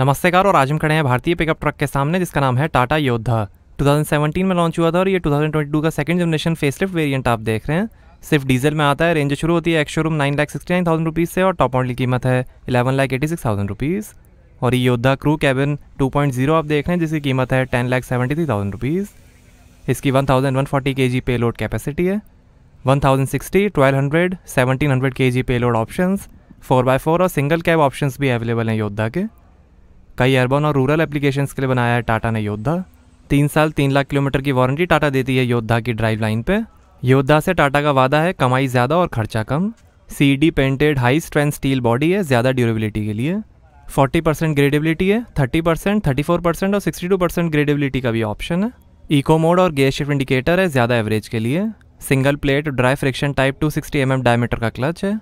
car और आज हम खड़े हैं भारतीय पिकअप ट्रक के सामने जिसका नाम है टाटा योद्धा 2017 में लॉन्च हुआ था और ये 2022 का सेकंड जनरेशन फेसलिफ्ट वेरिएंट आप देख रहे हैं सिर्फ डीजल में आता है रेंज शुरू होती है एक showroom nine lakh sixty nine thousand rupees से और टॉप मॉडल की कीमत है eleven lakh eighty six thousand rupees और ये Yodha crew cabin two point zero आप देख रहे हैं जिसकी कीमत है ten lakh seventy three thousand rupees इसकी one thousand one forty K G पे लोड कैपेसिटी है one thousand sixty twelve hundred seventeen hundred K G पे load option four by four और सिंगल कैब ऑप्शन भी अवेलेबल हैं योद्धा के कई urban और रूरल एप्लीकेशंस के लिए बनाया है टाटा ने योद्धा तीन साल तीन लाख किलोमीटर की वारंटी टाटा देती है योद्धा की ड्राइव लाइन पे योद्धा से टाटा का वादा है कमाई ज़्यादा और खर्चा कम C D painted high strength steel body है ज़्यादा ड्यूरेबिलिटी के लिए 40 परसेंट ग्रेडेबिलिटी है 30 परसेंट थर्टी परसेंट और 62 परसेंट ग्रेडेबिलिटी का भी ऑप्शन है इको मोड और गेयर शिफ्ट इंडिकेटर है ज़्यादा एवरेज के लिए single plate dry friction type 260 sixty mm diameter का क्लच है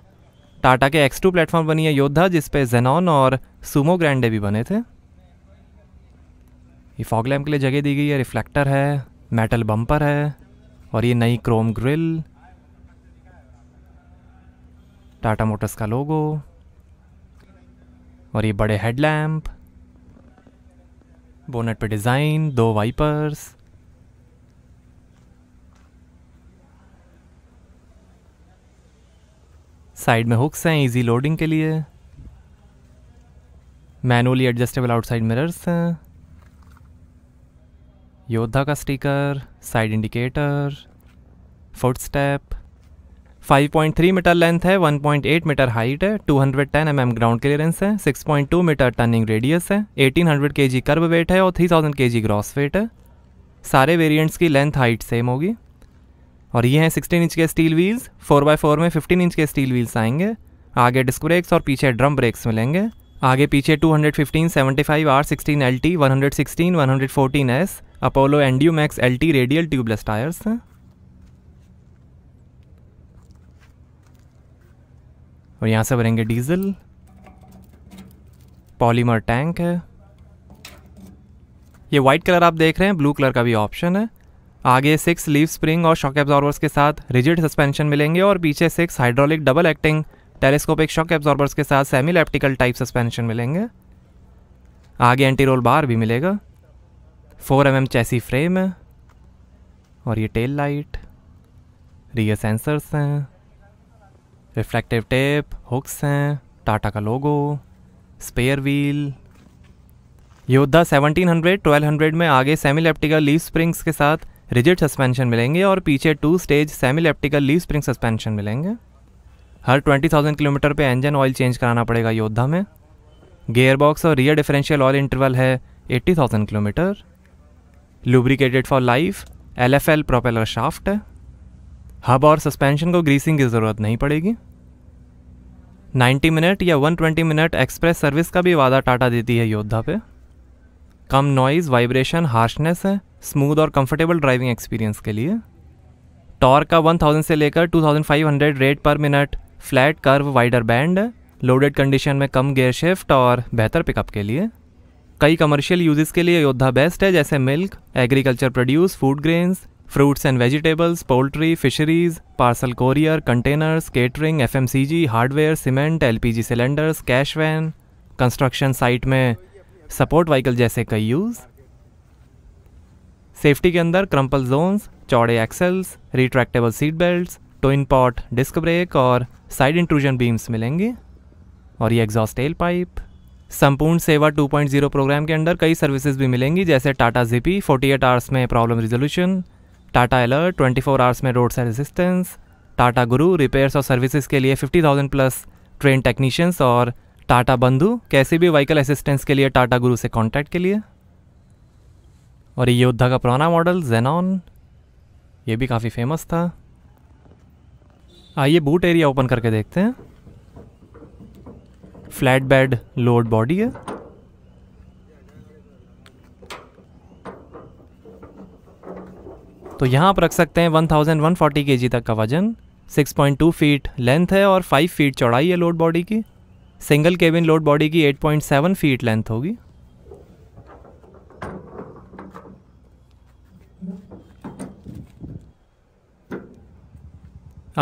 टाटा के एक्स टू प्लेटफॉर्म बनी है योद्धा जिसपे जेनॉन और सुमो ग्रैंडे भी बने थे ये फॉग लैम्प के लिए जगह दी गई है रिफ्लेक्टर है मेटल बम्पर है और ये नई क्रोम ग्रिल टाटा मोटर्स का लोगो और ये बड़े हेडलैम्प बोनेट पे डिज़ाइन दो वाइपर्स साइड में हुक्स हैं इजी लोडिंग के लिए manually adjustable outside mirrors Yodha का sticker side indicator foot step 5.3 metre length है 1.8 मीटर हाइट है 210 हंड्रेड mm ग्राउंड क्लियरेंस है 6.2 मीटर टर्निंग रेडियस है 1800 हंड्रेड के जी कर्व वेट है और 3000 थाउजेंड के जी ग्रॉस वेट है सारे वेरिएंट्स की लेंथ हाइट सेम होगी और ये हैं 16 इंच के स्टील व्हील्स 4x4 में 15 इंच के स्टील व्हील्स आएंगे आगे डिस्क ब्रेक्स और पीछे ड्रम ब्रेक्स मिलेंगे आगे पीछे 215, 75 R sixteen L T one hundred sixteen one hundred fourteen S Apollo max L T radial tubeless tyres और यहाँ से भरेंगे डीजल पॉलीमर टैंक है ये वाइट कलर आप देख रहे हैं ब्लू कलर का भी ऑप्शन है आगे सिक्स लीव स्प्रिंग और शॉक एब्जॉर्वर्स के साथ रिजिड सस्पेंशन मिलेंगे और पीछे six hydraulic double acting telescopic shock absorbers के साथ सेमी लैप्टिकल टाइप सस्पेंशन मिलेंगे आगे एंटी रोल बार भी मिलेगा four M M chassis frame है और ये टेल लाइट रियर सेंसर्स हैं रिफ्लेक्टिव टेप हुक्स हैं टाटा का लोगो स्पेयर व्हील योद्धा 1700, 1200 में आगे सेमी लैप्टिकल लीव स्प्रिंग्स के साथ रिजिड सस्पेंशन मिलेंगे और पीछे two stage semi elliptical leaf spring suspension मिलेंगे हर 20,000 किलोमीटर पे इंजन ऑयल चेंज कराना पड़ेगा योद्धा में गेयर बॉक्स और रियर डिफरेंशियल ऑयल इंटरवल है 80,000 kilometre lubricated for life L F L propeller shaft है हब और सस्पेंशन को ग्रीसिंग की ज़रूरत नहीं पड़ेगी 90 मिनट या 120 मिनट एक्सप्रेस सर्विस का भी वादा टाटा देती है योद्धा पे कम नॉइज़ वाइब्रेशन हार्शनेस है स्मूथ और कंफर्टेबल ड्राइविंग एक्सपीरियंस के लिए टॉर्क का 1000 से लेकर 2500 rate per minute flat curve wider band loaded condition में कम गेयर शिफ्ट और बेहतर पिकअप के लिए कई कमर्शियल यूजेस के लिए योद्धा बेस्ट है जैसे milk agriculture produce food grains fruits and vegetables poultry fisheries parcel courier containers catering F hardware cement L cylinders cash van construction site में सपोर्ट व्हीकल जैसे कई यूज़ सेफ्टी के अंदर क्रम्पल जोन्स चौड़े axles retractable seat belts twin pot disc brake और side intrusion beams मिलेंगे और ये एग्जॉस्ट एल पाइप संपूर्ण सेवा 2.0 प्रोग्राम के अंदर कई सर्विसेज भी मिलेंगी जैसे टाटा जीपी 48 आवर्स में problem resolution Tata alert 24 hours में road side assistance Tata Guru repairs और सर्विसेज के लिए 50,000 प्लस ट्रेन टेक्नीशियंस और टाटा बंधु कैसे भी व्हीकल असिस्टेंस के लिए टाटा गुरु से कॉन्टैक्ट के लिए और ये योद्धा का पुराना मॉडल जेनॉन ये भी काफ़ी फेमस था आइए बूट एरिया ओपन करके देखते हैं फ्लैट बेड लोड बॉडी है तो यहाँ आप रख सकते हैं 1140 थाउजेंड तक का वजन 6.2 फीट लेंथ है और 5 फीट चौड़ाई है लोड बॉडी की सिंगल केबिन लोड बॉडी की 8.7 फीट लेंथ होगी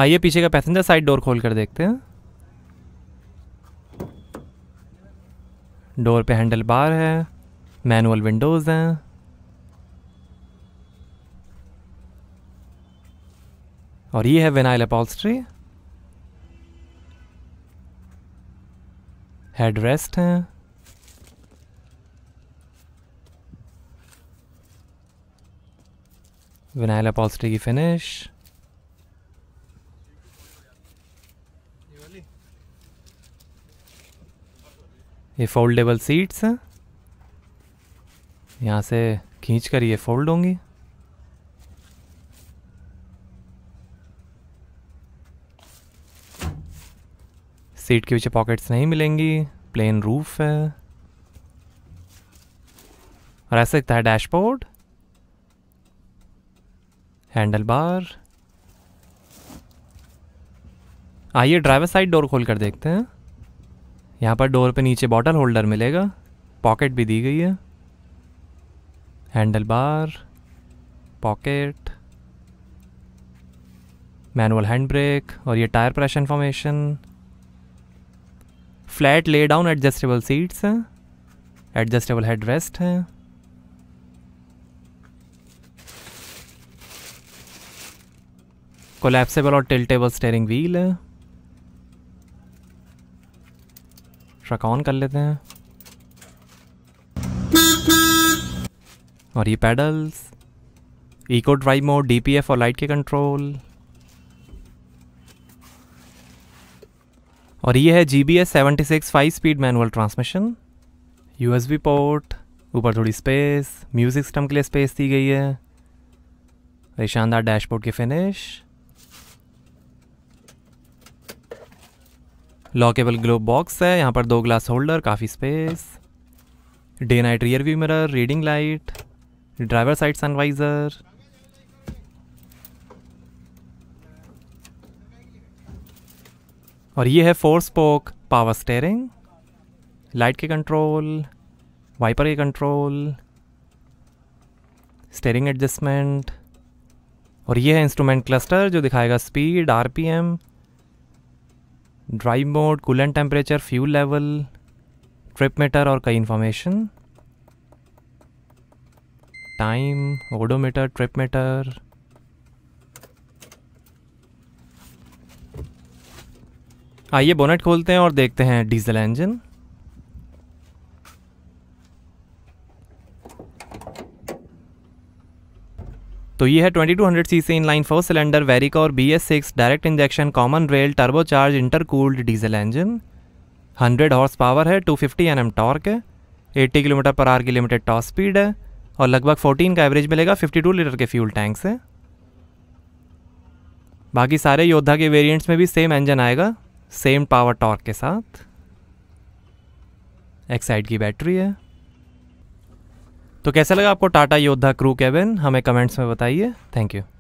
आइए पीछे का पैसेंजर साइड डोर खोल कर देखते हैं डोर पे हैंडल बार है मैनुअल विंडोज़ हैं और ये है वेनाइल अपॉल्स्ट्री हेड रेस्ट हैं विनाइल अपॉल्स्ट्री की फिनिश ये फोल्डेबल सीट्स हैं यहाँ से खींच कर ये फोल्ड होंगी सीट के पीछे पॉकेट्स नहीं मिलेंगी प्लेन रूफ है और ऐसा दिखता है डैशबोर्ड हैंडल बार आइए ड्राइवर साइड डोर खोल कर देखते हैं यहाँ पर डोर पे नीचे बॉटल होल्डर मिलेगा पॉकेट भी दी गई है handle bar pocket manual hand brake और ये tyre pressure information flat lay down adjustable seats हैं एडजस्टेबल हेड रेस्ट हैं कोलेप्सेबल और टिल्टेबल स्टेयरिंग व्हील है ट्रक ऑन कर लेते हैं और ये pedals eco drive mode DPF और लाइट के कंट्रोल और ये है G B S seventy six five speed manual transmission U S B port ऊपर थोड़ी स्पेस म्यूज़िक सिस्टम के लिए स्पेस दी गई है शानदार डैशबोर्ड की फिनिश लॉकेबल ग्लोब बॉक्स है यहाँ पर दो ग्लास होल्डर काफ़ी space day night rear view mirror reading light driver side sun visor और ये है four spoke power steering light के कंट्रोल वाइपर के कंट्रोल स्टेयरिंग एडजस्टमेंट और ये है इंस्ट्रूमेंट क्लस्टर जो दिखाएगा speed RPM drive mode coolant temperature fuel level trip meter और कई information time odometer trip meter आइए बोनेट खोलते हैं और देखते हैं डीजल इंजन तो ये है 2200 सीसी इनलाइन फोर सिलेंडर वेरिका और B S six direct injection common rail turbocharge intercooled diesel engine 100 horse power है 250 फिफ्टी एन एम टॉर्क है 80 किलोमीटर पर आर की लिमिटेड टॉप स्पीड है और लगभग 14 का एवरेज मिलेगा 52 लीटर के फ्यूल टैंक से बाकी सारे योद्धा के वेरियंट्स में भी सेम इंजन आएगा सेम पावर टॉर्क के साथ एक्साइड की बैटरी है तो कैसा लगा आपको टाटा योद्धा क्रू कैबिन हमें कमेंट्स में बताइए थैंक यू